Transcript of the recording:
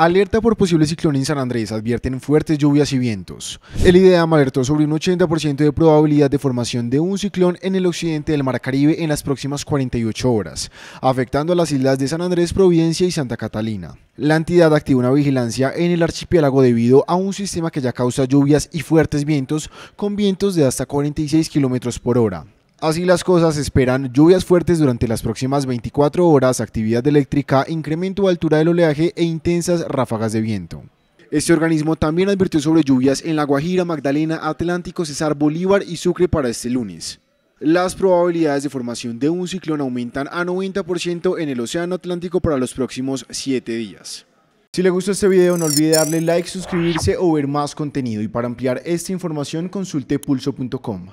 Alerta por posible ciclón en San Andrés, advierten fuertes lluvias y vientos. El IDEAM alertó sobre un 80% de probabilidad de formación de un ciclón en el occidente del Mar Caribe en las próximas 48 horas, afectando a las islas de San Andrés, Providencia y Santa Catalina. La entidad activa una vigilancia en el archipiélago debido a un sistema que ya causa lluvias y fuertes vientos, con vientos de hasta 46 km por hora. Así las cosas esperan lluvias fuertes durante las próximas 24 horas, actividad eléctrica, incremento de altura del oleaje e intensas ráfagas de viento. Este organismo también advirtió sobre lluvias en La Guajira, Magdalena, Atlántico, Cesar, Bolívar y Sucre para este lunes. Las probabilidades de formación de un ciclón aumentan a 90% en el Océano Atlántico para los próximos 7 días. Si le gustó este video no olvide darle like, suscribirse o ver más contenido y para ampliar esta información consulte pulso.com.